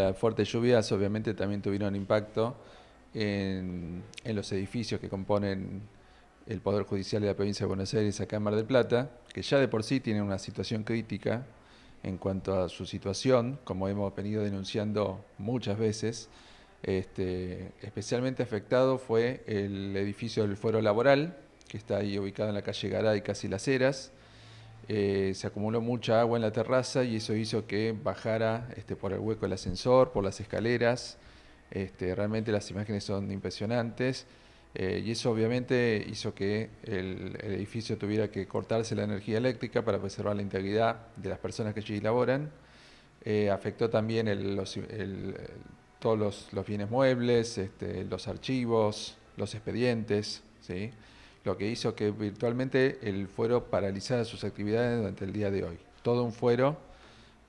Las fuertes lluvias obviamente también tuvieron impacto en, los edificios que componen el Poder Judicial de la Provincia de Buenos Aires acá en Mar del Plata, que ya de por sí tiene una situación crítica en cuanto a su situación, como hemos venido denunciando muchas veces. Este, especialmente afectado fue el edificio del Fuero Laboral, que está ahí ubicado en la calle Garay, casi Las Heras, eh, se acumuló mucha agua en la terraza y eso hizo que bajara este, por el hueco del ascensor, por las escaleras. Este, realmente las imágenes son impresionantes eh, y eso obviamente hizo que el, edificio tuviera que cortarse la energía eléctrica para preservar la integridad de las personas que allí laboran. Eh, afectó también todos los, bienes muebles, este, los archivos, los expedientes. ¿sí? lo que hizo que virtualmente el fuero paralizara sus actividades durante el día de hoy. Todo un fuero,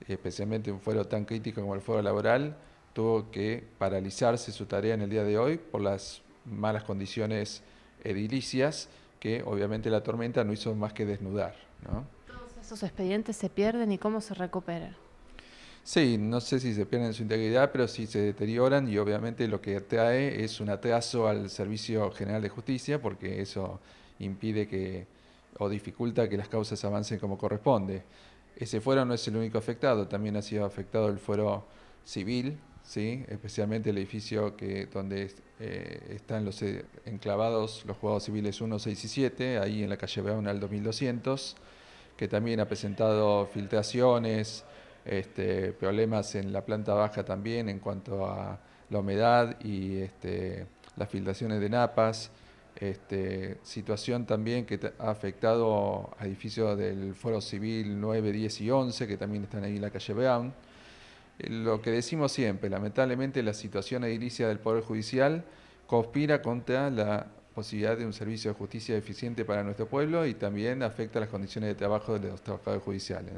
especialmente un fuero tan crítico como el fuero laboral, tuvo que paralizarse su tarea en el día de hoy por las malas condiciones edilicias que obviamente la tormenta no hizo más que desnudar. ¿Todos esos expedientes se pierden y cómo se recuperan? Sí, no sé si se pierden su integridad, pero sí se deterioran y obviamente lo que trae es un atraso al Servicio General de Justicia porque eso impide que o dificulta que las causas avancen como corresponde. Ese fuero no es el único afectado, también ha sido afectado el fuero civil, ¿sí? especialmente el edificio que, donde eh, están los eh, enclavados los jugados civiles 1, 6 y 7, ahí en la calle al 2200, que también ha presentado filtraciones, este, problemas en la planta baja también en cuanto a la humedad y este, las filtraciones de napas, este, situación también que ha afectado a edificios del Foro Civil 9, 10 y 11, que también están ahí en la calle Brown. Eh, lo que decimos siempre, lamentablemente la situación edilicia del Poder Judicial conspira contra la posibilidad de un servicio de justicia eficiente para nuestro pueblo y también afecta las condiciones de trabajo de los trabajadores judiciales.